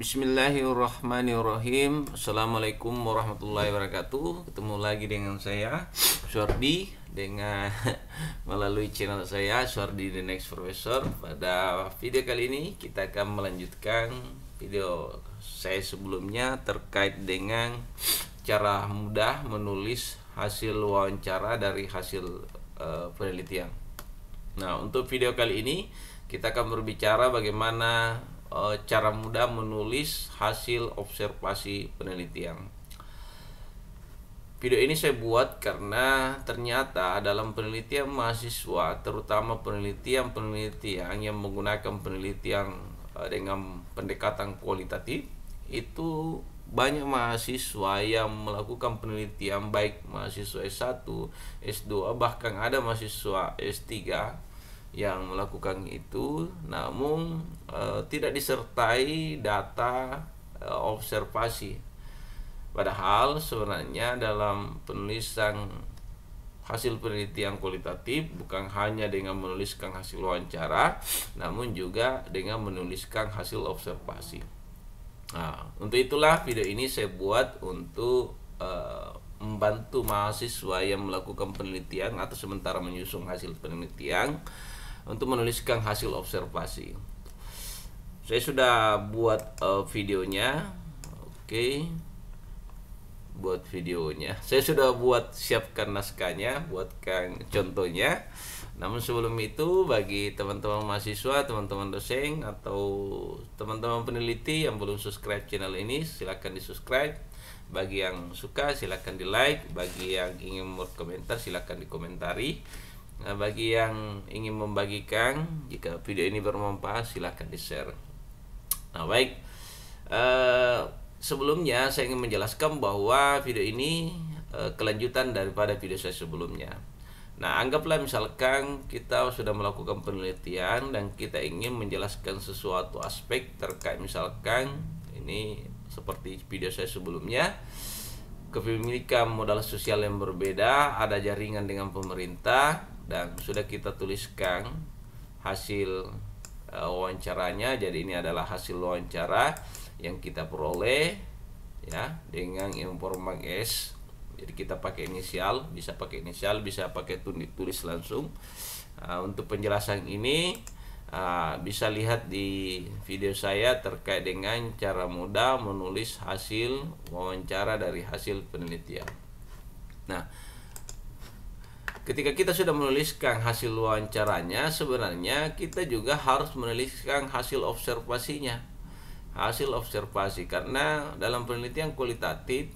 Bismillahirrahmanirrahim Assalamualaikum warahmatullahi wabarakatuh Ketemu lagi dengan saya Suardi Dengan melalui channel saya Suardi The Next Professor Pada video kali ini kita akan melanjutkan video saya sebelumnya Terkait dengan cara mudah menulis hasil wawancara dari hasil uh, penelitian Nah untuk video kali ini kita akan berbicara bagaimana e, cara mudah menulis hasil observasi penelitian. Video ini saya buat karena ternyata dalam penelitian mahasiswa, terutama penelitian-penelitian yang menggunakan penelitian eh, dengan pendekatan kualitatif, itu banyak mahasiswa yang melakukan penelitian baik mahasiswa S1, S2 bahkan ada mahasiswa S3 yang melakukan itu namun e, tidak disertai data e, observasi padahal sebenarnya dalam penulisan hasil penelitian kualitatif bukan hanya dengan menuliskan hasil wawancara namun juga dengan menuliskan hasil observasi nah untuk itulah video ini saya buat untuk e, membantu mahasiswa yang melakukan penelitian atau sementara menyusun hasil penelitian untuk menuliskan hasil observasi. Saya sudah buat uh, videonya. Oke. Okay. Buat videonya. Saya sudah buat siapkan naskahnya, buatkan contohnya. Namun sebelum itu bagi teman-teman mahasiswa, teman-teman dosen atau teman-teman peneliti yang belum subscribe channel ini silahkan di subscribe. Bagi yang suka silahkan di like, bagi yang ingin berkomentar silahkan dikomentari. Nah, bagi yang ingin membagikan, jika video ini bermanfaat, silahkan di-share. Nah, baik. Uh, sebelumnya, saya ingin menjelaskan bahwa video ini uh, kelanjutan daripada video saya sebelumnya. Nah, anggaplah misalkan kita sudah melakukan penelitian dan kita ingin menjelaskan sesuatu aspek terkait misalkan ini seperti video saya sebelumnya kepemilikan modal sosial yang berbeda, ada jaringan dengan pemerintah, dan sudah kita tuliskan hasil uh, wawancaranya. Jadi ini adalah hasil wawancara yang kita peroleh ya dengan informan Jadi kita pakai inisial, bisa pakai inisial, bisa pakai tulis langsung. Uh, untuk penjelasan ini uh, bisa lihat di video saya terkait dengan cara mudah menulis hasil wawancara dari hasil penelitian. Nah, Ketika kita sudah menuliskan hasil wawancaranya, sebenarnya kita juga harus menuliskan hasil observasinya. Hasil observasi karena dalam penelitian kualitatif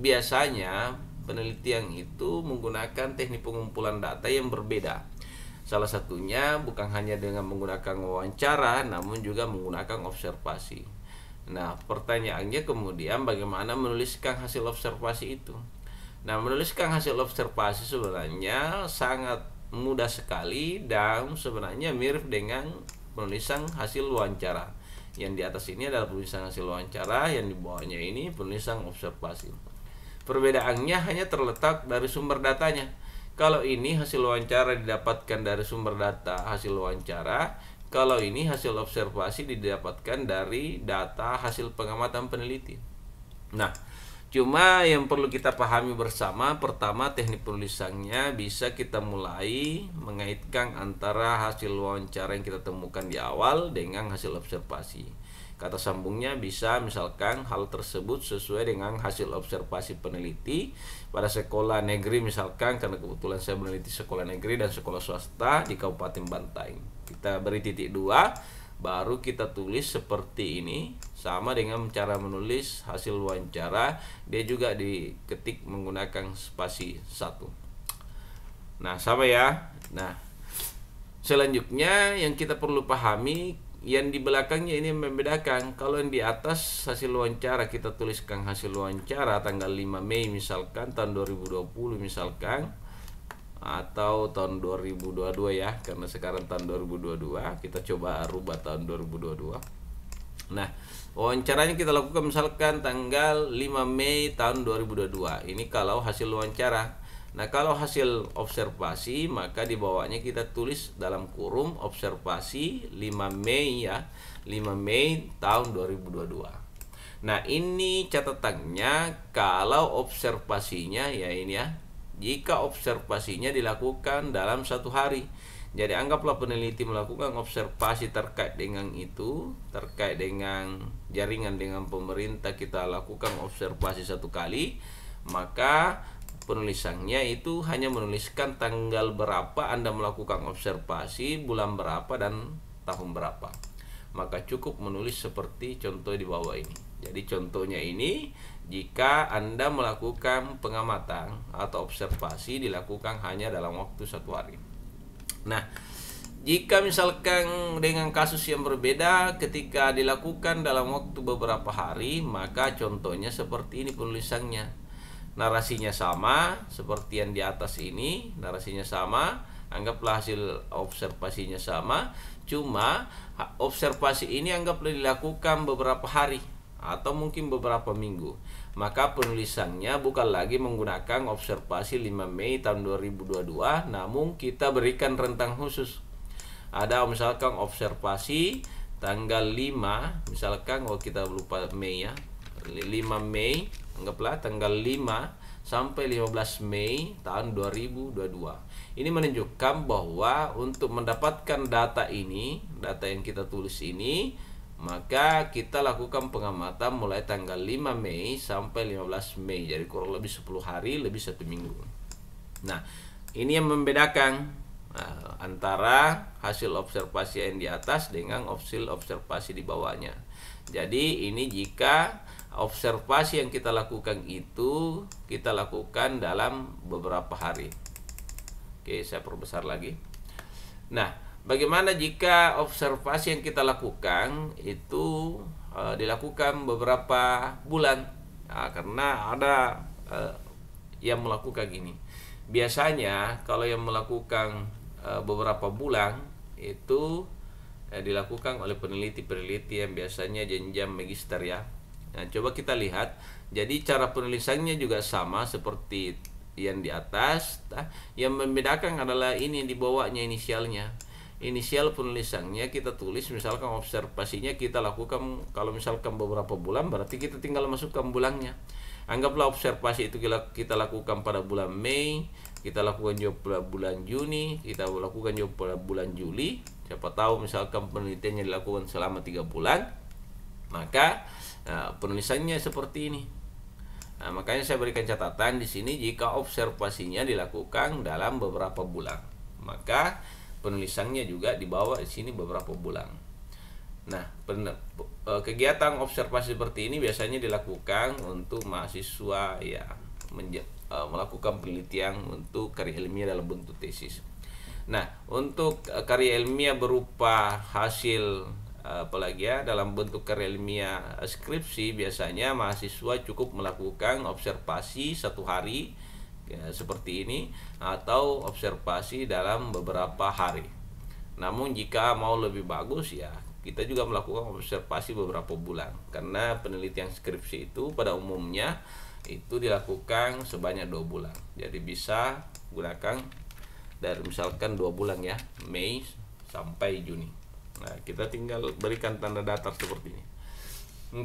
biasanya penelitian itu menggunakan teknik pengumpulan data yang berbeda. Salah satunya bukan hanya dengan menggunakan wawancara namun juga menggunakan observasi. Nah, pertanyaannya kemudian bagaimana menuliskan hasil observasi itu? Nah, menuliskan hasil observasi sebenarnya sangat mudah sekali dan sebenarnya mirip dengan penulisan hasil wawancara. Yang di atas ini adalah penulisan hasil wawancara, yang di bawahnya ini penulisan observasi. Perbedaannya hanya terletak dari sumber datanya. Kalau ini hasil wawancara didapatkan dari sumber data hasil wawancara, kalau ini hasil observasi didapatkan dari data hasil pengamatan peneliti. Nah, Cuma yang perlu kita pahami bersama, pertama teknik penulisannya bisa kita mulai mengaitkan antara hasil wawancara yang kita temukan di awal dengan hasil observasi. Kata sambungnya bisa misalkan hal tersebut sesuai dengan hasil observasi peneliti pada sekolah negeri misalkan karena kebetulan saya meneliti sekolah negeri dan sekolah swasta di Kabupaten Bantaing. Kita beri titik dua baru kita tulis seperti ini sama dengan cara menulis hasil wawancara dia juga diketik menggunakan spasi satu nah sama ya nah selanjutnya yang kita perlu pahami yang di belakangnya ini membedakan kalau yang di atas hasil wawancara kita tuliskan hasil wawancara tanggal 5 Mei misalkan tahun 2020 misalkan atau tahun 2022 ya karena sekarang tahun 2022 kita coba rubah tahun 2022 nah wawancaranya kita lakukan misalkan tanggal 5 Mei tahun 2022 ini kalau hasil wawancara nah kalau hasil observasi maka di bawahnya kita tulis dalam kurung observasi 5 Mei ya 5 Mei tahun 2022 nah ini catatannya kalau observasinya ya ini ya jika observasinya dilakukan dalam satu hari. Jadi anggaplah peneliti melakukan observasi terkait dengan itu, terkait dengan jaringan dengan pemerintah kita lakukan observasi satu kali, maka penulisannya itu hanya menuliskan tanggal berapa Anda melakukan observasi, bulan berapa dan tahun berapa. Maka cukup menulis seperti contoh di bawah ini. Jadi contohnya ini jika Anda melakukan pengamatan atau observasi dilakukan hanya dalam waktu satu hari. Nah, jika misalkan dengan kasus yang berbeda ketika dilakukan dalam waktu beberapa hari, maka contohnya seperti ini penulisannya. Narasinya sama seperti yang di atas ini, narasinya sama, anggaplah hasil observasinya sama, cuma observasi ini anggaplah dilakukan beberapa hari atau mungkin beberapa minggu. Maka penulisannya bukan lagi menggunakan observasi 5 Mei tahun 2022, namun kita berikan rentang khusus. Ada misalkan observasi tanggal 5, misalkan kalau kita lupa Mei ya, 5 Mei, anggaplah tanggal 5 sampai 15 Mei tahun 2022. Ini menunjukkan bahwa untuk mendapatkan data ini, data yang kita tulis ini maka kita lakukan pengamatan mulai tanggal 5 Mei sampai 15 Mei jadi kurang lebih 10 hari lebih satu minggu nah ini yang membedakan uh, antara hasil observasi yang di atas dengan hasil observasi di bawahnya jadi ini jika observasi yang kita lakukan itu kita lakukan dalam beberapa hari oke saya perbesar lagi nah Bagaimana jika observasi yang kita lakukan itu e, dilakukan beberapa bulan? Nah, karena ada e, yang melakukan gini. Biasanya kalau yang melakukan e, beberapa bulan itu e, dilakukan oleh peneliti-peneliti yang biasanya jenjang magister ya. Nah, coba kita lihat. Jadi cara penulisannya juga sama seperti yang di atas. Yang membedakan adalah ini dibawanya inisialnya inisial penulisannya kita tulis misalkan observasinya kita lakukan kalau misalkan beberapa bulan berarti kita tinggal masukkan bulannya anggaplah observasi itu kita lakukan pada bulan Mei kita lakukan juga pada bulan Juni kita lakukan juga pada bulan Juli siapa tahu misalkan penelitiannya dilakukan selama tiga bulan maka nah, penulisannya seperti ini nah, makanya saya berikan catatan di sini jika observasinya dilakukan dalam beberapa bulan maka penulisannya juga dibawa di sini beberapa bulan. Nah, e, kegiatan observasi seperti ini biasanya dilakukan untuk mahasiswa ya melakukan penelitian untuk karya ilmiah dalam bentuk tesis. Nah, untuk e, karya ilmiah berupa hasil apalagi ya dalam bentuk karya ilmiah skripsi biasanya mahasiswa cukup melakukan observasi satu hari ya, seperti ini atau observasi dalam beberapa hari. Namun jika mau lebih bagus ya kita juga melakukan observasi beberapa bulan karena penelitian skripsi itu pada umumnya itu dilakukan sebanyak dua bulan jadi bisa gunakan dari misalkan dua bulan ya Mei sampai Juni nah kita tinggal berikan tanda datar seperti ini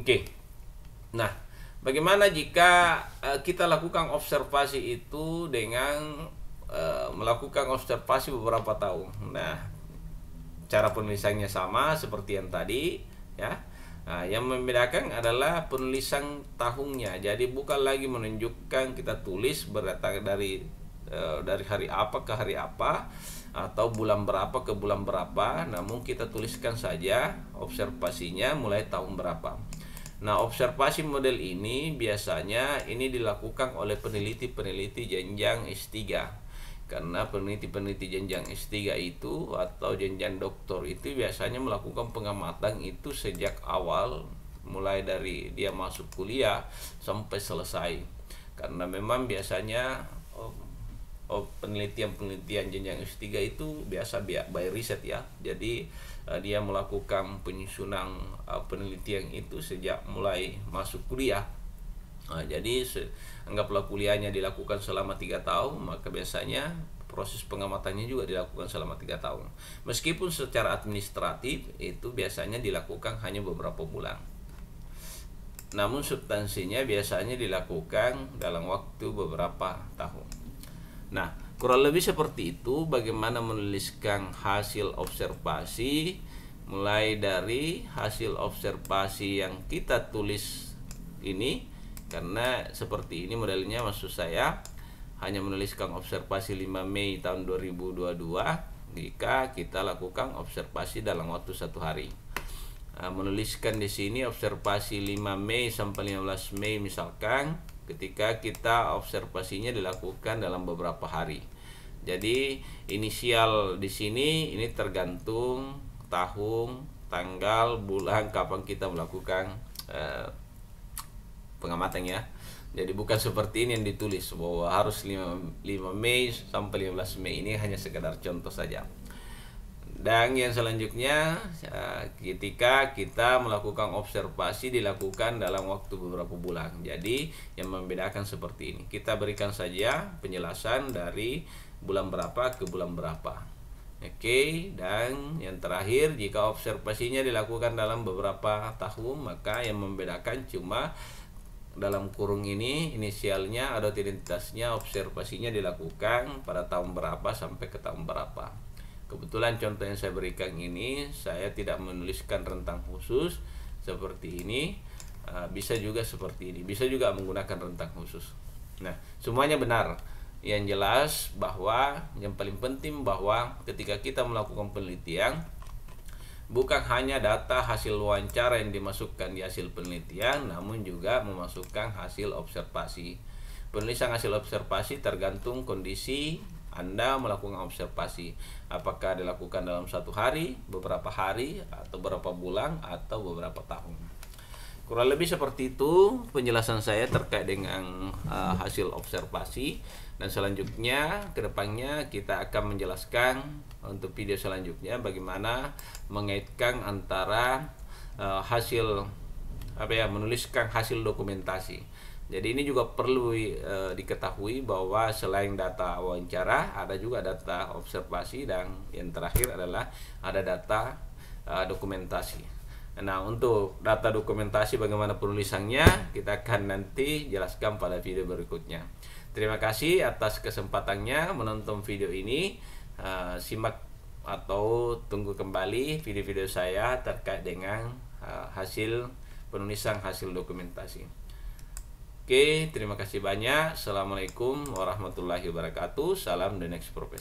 oke okay. nah Bagaimana jika eh, kita lakukan observasi itu dengan eh, melakukan observasi beberapa tahun? Nah, cara penulisannya sama seperti yang tadi, ya. Nah, yang membedakan adalah penulisan tahunnya. Jadi bukan lagi menunjukkan kita tulis berdatang dari eh, dari hari apa ke hari apa atau bulan berapa ke bulan berapa, namun kita tuliskan saja observasinya mulai tahun berapa. Nah, observasi model ini biasanya ini dilakukan oleh peneliti-peneliti jenjang S3. Karena peneliti-peneliti jenjang S3 itu atau jenjang doktor itu biasanya melakukan pengamatan itu sejak awal mulai dari dia masuk kuliah sampai selesai. Karena memang biasanya Oh, penelitian-penelitian jenjang S3 itu biasa by riset ya. Jadi eh, dia melakukan penyusunan eh, penelitian itu sejak mulai masuk kuliah. Nah, jadi anggaplah kuliahnya dilakukan selama tiga tahun, maka biasanya proses pengamatannya juga dilakukan selama tiga tahun. Meskipun secara administratif itu biasanya dilakukan hanya beberapa bulan. Namun substansinya biasanya dilakukan dalam waktu beberapa tahun. Nah, kurang lebih seperti itu bagaimana menuliskan hasil observasi mulai dari hasil observasi yang kita tulis ini karena seperti ini modelnya maksud saya hanya menuliskan observasi 5 Mei tahun 2022 jika kita lakukan observasi dalam waktu satu hari nah, menuliskan di sini observasi 5 Mei sampai 15 Mei misalkan ketika kita observasinya dilakukan dalam beberapa hari. Jadi inisial di sini ini tergantung tahun, tanggal, bulan kapan kita melakukan eh, pengamatan ya. Jadi bukan seperti ini yang ditulis bahwa harus 5, 5 Mei sampai 15 Mei ini hanya sekedar contoh saja. Dan yang selanjutnya eh, ketika kita melakukan observasi dilakukan dalam waktu beberapa bulan. Jadi yang membedakan seperti ini. Kita berikan saja penjelasan dari bulan berapa ke bulan berapa. Oke, okay, dan yang terakhir jika observasinya dilakukan dalam beberapa tahun, maka yang membedakan cuma dalam kurung ini inisialnya atau identitasnya observasinya dilakukan pada tahun berapa sampai ke tahun berapa. Kebetulan contoh yang saya berikan ini saya tidak menuliskan rentang khusus seperti ini. Eh, bisa juga seperti ini. Bisa juga menggunakan rentang khusus. Nah, semuanya benar. Yang jelas bahwa yang paling penting bahwa ketika kita melakukan penelitian bukan hanya data hasil wawancara yang dimasukkan di hasil penelitian, namun juga memasukkan hasil observasi. Penulisan hasil observasi tergantung kondisi anda melakukan observasi apakah dilakukan dalam satu hari, beberapa hari, atau beberapa bulan, atau beberapa tahun. Kurang lebih seperti itu penjelasan saya terkait dengan uh, hasil observasi dan selanjutnya kedepannya kita akan menjelaskan untuk video selanjutnya bagaimana mengaitkan antara uh, hasil apa ya menuliskan hasil dokumentasi. Jadi ini juga perlu uh, diketahui bahwa selain data wawancara ada juga data observasi dan yang terakhir adalah ada data uh, dokumentasi. Nah, untuk data dokumentasi bagaimana penulisannya kita akan nanti jelaskan pada video berikutnya. Terima kasih atas kesempatannya menonton video ini. Uh, simak atau tunggu kembali video-video saya terkait dengan hasil penulisan hasil dokumentasi. Oke, terima kasih banyak. Assalamualaikum warahmatullahi wabarakatuh. Salam The Next Profesor.